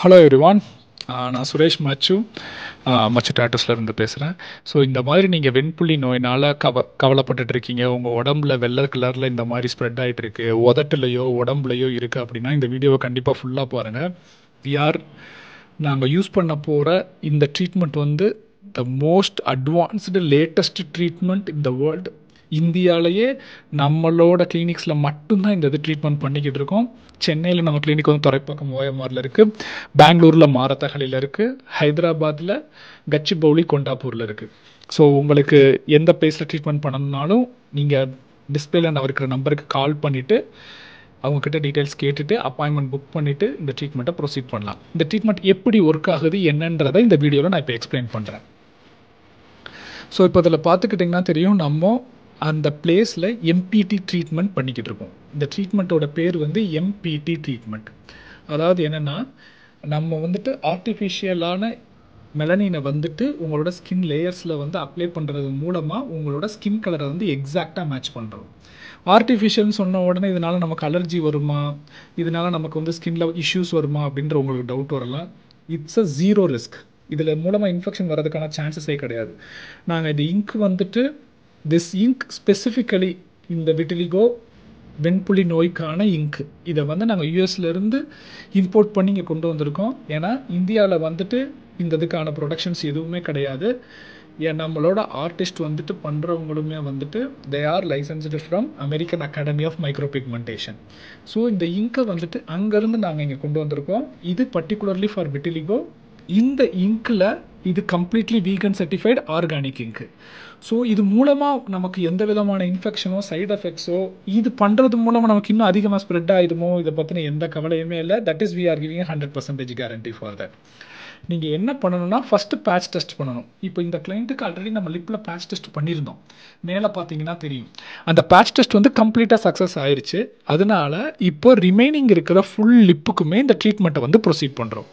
hello everyone uh, நான் சுரேஷ் மச்சு uh, மச்சு டேட்டஸ்லேருந்து பேசுகிறேன் so இந்த மாதிரி நீங்கள் வெண்புள்ளி நோயினால் கவ கவலைப்பட்டுட்ருக்கீங்க இருக்கீங்க உங்கள் உடம்புல வெள்ளை கலரில் இந்த மாதிரி ஸ்ப்ரெட் ஆகிட்டு இருக்கு உதட்டுலையோ உடம்புலையோ இருக்குது அப்படின்னா இந்த வீடியோவை கண்டிப்பாக ஃபுல்லாக பாருங்கள் வி ஆர் நாங்கள் யூஸ் பண்ண போகிற இந்த ட்ரீட்மெண்ட் வந்து the most advanced latest treatment இந்த வேர்ல்டு இந்தியாலேயே நம்மளோட கிளினிக்ஸில் மட்டும்தான் இந்த இது ட்ரீட்மெண்ட் பண்ணிக்கிட்டு இருக்கோம் சென்னையில் நம்ம கிளினிக் வந்து துறைப்பக்கம் ஓஎம்ஆரில் இருக்குது பெங்களூரில் மாரத்தகலியில் இருக்குது ஹைதராபாத்தில் கச்சிபௌலி கொண்டாப்பூரில் இருக்குது ஸோ உங்களுக்கு எந்த பிளேஸில் ட்ரீட்மெண்ட் பண்ணணும்னாலும் நீங்கள் டிஸ்பிளேல நான் இருக்கிற நம்பருக்கு கால் பண்ணிவிட்டு அவங்கக்கிட்ட டீட்டெயில்ஸ் கேட்டுட்டு அப்பாயின்மெண்ட் புக் பண்ணிவிட்டு இந்த ட்ரீட்மெண்ட்டை ப்ரொசீட் பண்ணலாம் இந்த ட்ரீட்மெண்ட் எப்படி ஒர்க் ஆகுது என்னன்றதை இந்த வீடியோவில் நான் இப்போ எக்ஸ்பிளைன் பண்ணுறேன் ஸோ இப்போ அதில் பார்த்துக்கிட்டிங்கன்னா தெரியும் நம்ம அந்த பிளேஸில் எம்பிடி ட்ரீட்மெண்ட் பண்ணிக்கிட்டு இருக்கோம் இந்த ட்ரீட்மெண்ட்டோட பேர் வந்து எம்பிடி ட்ரீட்மெண்ட் அதாவது என்னென்னா நம்ம வந்துட்டு ஆர்டிஃபிஷியலான மெலனினை வந்துட்டு உங்களோட ஸ்கின் லேயர்ஸில் வந்து அப்ளை பண்ணுறது மூலமாக உங்களோட ஸ்கின் கலரை வந்து எக்ஸாக்டாக மேட்ச் பண்ணுறோம் ஆர்டிஃபிஷியல்னு சொன்ன உடனே இதனால் நமக்கு அலர்ஜி வருமா இதனால் நமக்கு வந்து ஸ்கின்னில் இஷ்யூஸ் வருமா அப்படின்ற உங்களுக்கு டவுட் வரலாம் இட்ஸ் அ ஜீரோ ரிஸ்க் இதில் மூலமாக இன்ஃபெக்ஷன் வர்றதுக்கான சான்சஸே கிடையாது நாங்கள் இந்த இங்க் வந்துட்டு திஸ் இங்க் ஸ்பெசிஃபிக்கலி இந்த விட்டிலிகோ வெண்புலி நோய்க்கான இங்க் இதை வந்து நாங்கள் யூஎஸ்லேருந்து இம்போர்ட் பண்ணி இங்கே கொண்டு வந்திருக்கோம் ஏன்னா இந்தியாவில் வந்துட்டு இந்த இதுக்கான ப்ரொடக்ஷன்ஸ் எதுவுமே கிடையாது ஏன் நம்மளோட ஆர்டிஸ்ட் வந்துட்டு பண்ணுறவங்களுமே வந்துட்டு they are licensed from American academy of micro pigmentation so இந்த இங்கை வந்துட்டு அங்கேருந்து நாங்கள் இங்கே கொண்டு வந்திருக்கோம் இது பர்டிகுலர்லி ஃபார் விட்டிலிகோ இந்த இங்கில் இது completely vegan certified organic ink so இது மூலமாக நமக்கு எந்த விதமான இன்ஃபெக்ஷனோ சைட் எஃபெக்ட்ஸோ இது பண்ணுறது மூலமாக நமக்கு இன்னும் அதிகமாக ஸ்ப்ரெட் ஆகிடுமோ இதை பற்றின எந்த கவலையுமே இல்லை that is we are giving hundred percentage guarantee for that நீங்கள் என்ன பண்ணணும்னா ஃபஸ்ட்டு பேட்ச் டெஸ்ட் பண்ணணும் இப்போ இந்த கிளைண்ட்டுக்கு ஆல்ரெடி நம்ம லிப்பில் பேட்ச் டெஸ்ட் பண்ணியிருந்தோம் மேலே பார்த்தீங்கன்னா தெரியும் அந்த பேட்ச் டெஸ்ட் வந்து கம்ப்ளீட்டாக சக்ஸஸ் ஆயிடுச்சு அதனால இப்போ ரிமைனிங் இருக்கிற ஃபுல் லிப்புக்குமே இந்த ட்ரீட்மெண்ட்டை வந்து ப்ரொசீட் பண்ணுறோம்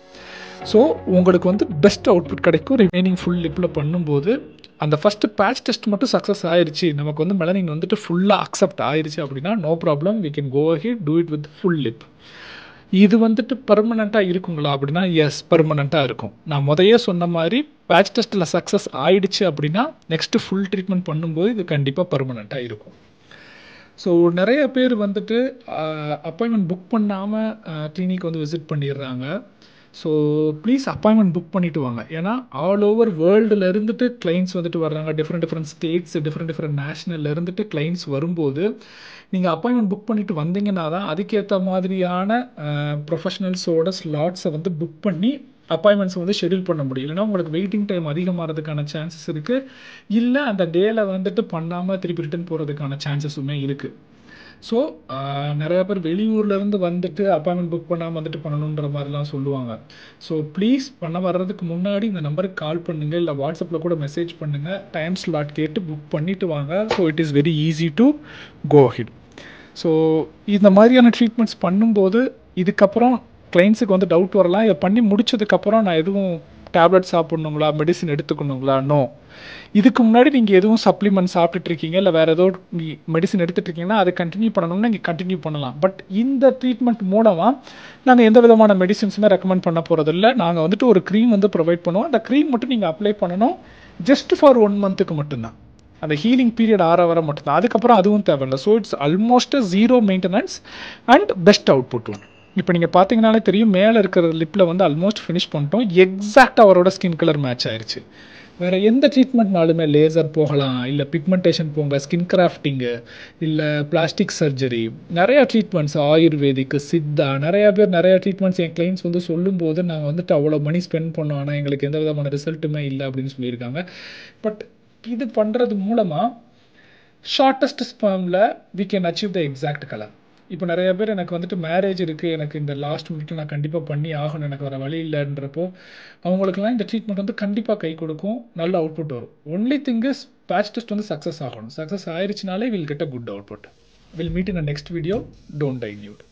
ஸோ உங்களுக்கு வந்து பெஸ்ட் அவுட்புட் கிடைக்கும் ரிமைனிங் ஃபுல் லிப்பில் பண்ணும்போது அந்த ஃபஸ்ட்டு பேட்ச் டெஸ்ட் மட்டும் சக்ஸஸ் ஆயிடுச்சு நமக்கு வந்து மெலனின் வந்துட்டு ஃபுல்லாக அக்செப்ட் ஆயிடுச்சு அப்படின்னா no problem we can go he do it with full lip இது வந்துட்டு பர்மனெண்ட்டாக இருக்குங்களா அப்படின்னா எஸ் பர்மனெண்ட்டாக இருக்கும் நான் முதையே சொன்ன மாதிரி பேட்ச் டெஸ்ட்டில் சக்ஸஸ் ஆயிடுச்சு அப்படின்னா நெக்ஸ்ட்டு ஃபுல் ட்ரீட்மெண்ட் பண்ணும்போது இது கண்டிப்பாக பர்மனெண்ட்டாக இருக்கும் ஸோ நிறைய பேர் வந்துட்டு அப்பாயின்மெண்ட் புக் பண்ணாமல் கிளினிக் வந்து விசிட் பண்ணிடுறாங்க ஸோ ப்ளீஸ் அப்பாயின்மெண்ட் புக் பண்ணிவிட்டு வாங்க ஏன்னா ஆல் ஓவர் வேர்ல்டில் இருந்துட்டு கிளைண்ட்ஸ் வந்துட்டு வர்றாங்க different different states different different நேஷனலில் இருந்துட்டு கிளைண்ட்ஸ் வரும்போது நீங்கள் அப்பாயின்மெண்ட் புக் பண்ணிவிட்டு வந்தீங்கன்னா தான் அதுக்கேற்ற மாதிரியான ப்ரொஃபஷனல்ஸோட ஸ்லாட்ஸை வந்து புக் பண்ணி அப்பாயின்மெண்ட்ஸ் வந்து ஷெடியூல் பண்ண முடியும் இல்லைனா உங்களுக்கு வெயிட்டிங் டைம் அதிகமாகிறதுக்கான சான்சஸ் இருக்குது இல்லை அந்த டேயில் வந்துட்டு பண்ணாமல் திருப்பி ரிட்டன் போகிறதுக்கான சான்சஸுமே இருக்குது ஸோ uh, நிறையா பேர் வெளியூர்லேருந்து வந்துட்டு அப்பாயின்மெண்ட் புக் பண்ணாமல் வந்துட்டு பண்ணணுன்ற மாதிரிலாம் சொல்லுவாங்க ஸோ ப்ளீஸ் பண்ண வர்றதுக்கு முன்னாடி இந்த நம்பருக்கு கால் பண்ணுங்கள் இல்லை வாட்ஸ்அப்பில் கூட மெசேஜ் பண்ணுங்கள் டைம் ஸ்லாட் கேட்டு புக் பண்ணிவிட்டு வாங்க so it is very easy to go ahead so இந்த மாதிரியான ட்ரீட்மெண்ட்ஸ் பண்ணும்போது இதுக்கப்புறம் கிளைண்ட்ஸுக்கு வந்து டவுட் வரலாம் இதை பண்ணி முடிச்சதுக்கப்புறம் நான் எதுவும் டேப்லெட் சாப்பிட்ணுங்களா மெடிசின் எடுத்துக்கணுங்களா நோ இதுக்கு முன்னாடி நீங்கள் எதுவும் சப்ளிமெண்ட் சாப்பிட்டுட்ருக்கீங்க இல்லை வேறு ஏதோ மெடிசின் இருக்கீங்கன்னா அதை கண்டினியூ பண்ணணும்னு நீங்கள் கண்டினியூ பண்ணலாம் பட் இந்த ட்ரீட்மெண்ட் மூலமாக நாங்கள் எந்த விதமான மெடிசின்ஸுமே ரெக்கமெண்ட் பண்ண போகிறதில்ல நாங்கள் வந்துட்டு ஒரு க்ரீம் வந்து ப்ரொவைட் பண்ணுவோம் அந்த க்ரீம் மட்டும் நீங்கள் அப்ளை பண்ணணும் ஜஸ்ட் ஃபார் ஒன் மந்த்துக்கு மட்டும்தான் அந்த ஹீலிங் பீரியட் ஆற வர மட்டும்தான் அதுக்கப்புறம் அதுவும் தேவையில்லை so it's almost zero maintenance and best put ஒன்று இப்போ நீங்கள் பார்த்தீங்கனாலே தெரியும் மேலே இருக்கிற லிப்பில் வந்து ஆல்மோஸ்ட் ஃபினிஷ் பண்ணிட்டோம் எக்ஸாக்ட் அவரோட ஸ்கின் கலர் மேட்ச் ஆயிடுச்சு வேறு எந்த ட்ரீட்மெண்ட்னாலுமே லேசர் போகலாம் இல்லை பிக்மெண்டேஷன் போங்க ஸ்கின் கிராஃப்டிங்கு இல்லை பிளாஸ்டிக் சர்ஜரி நிறையா ட்ரீட்மெண்ட்ஸ் ஆயுர்வேதிக்கு சித்தா நிறையா பேர் நிறையா ட்ரீட்மெண்ட்ஸ் என் கிளைண்ட்ஸ் வந்து சொல்லும்போது நாங்கள் வந்துட்டு அவ்வளோ மணி ஸ்பெண்ட் பண்ணோம் ஆனால் எங்களுக்கு எந்த விதமான ரிசல்ட்டுமே இல்லை அப்படின்னு சொல்லியிருக்காங்க பட் இது பண்ணுறது மூலமாக ஷார்ட்டஸ்ட் ஸ்பேமில் we can achieve the exact colour இப்போ நிறைய பேர் எனக்கு வந்துட்டு மேரேஜ் இருக்குது எனக்கு இந்த லாஸ்ட் மினிட்ல நான் கண்டிப்பாக பண்ணி ஆகணும் எனக்கு வர வழி இல்லைன்றப்போ அவங்களுக்குலாம் இந்த ட்ரீட்மெண்ட் வந்து கண்டிப்பாக கை கொடுக்கும் நல்ல அவுட்புட் வரும் only thing is patch test வந்து சக்ஸஸ் ஆகணும் சக்ஸஸ் ஆயிடுச்சுனாலே will get a good output will meet in a next video don't டை நியூட்